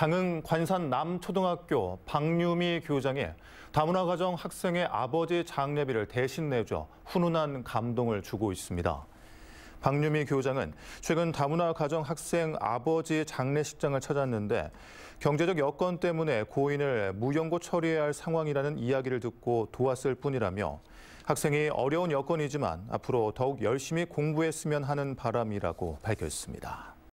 장흥 관산 남초등학교 박유미 교장이 다문화 가정 학생의 아버지 장례비를 대신 내줘 훈훈한 감동을 주고 있습니다. 박유미 교장은 최근 다문화 가정 학생 아버지 장례식장을 찾았는데 경제적 여건 때문에 고인을 무연고 처리해야 할 상황이라는 이야기를 듣고 도왔을 뿐이라며 학생이 어려운 여건이지만 앞으로 더욱 열심히 공부했으면 하는 바람이라고 밝혔습니다.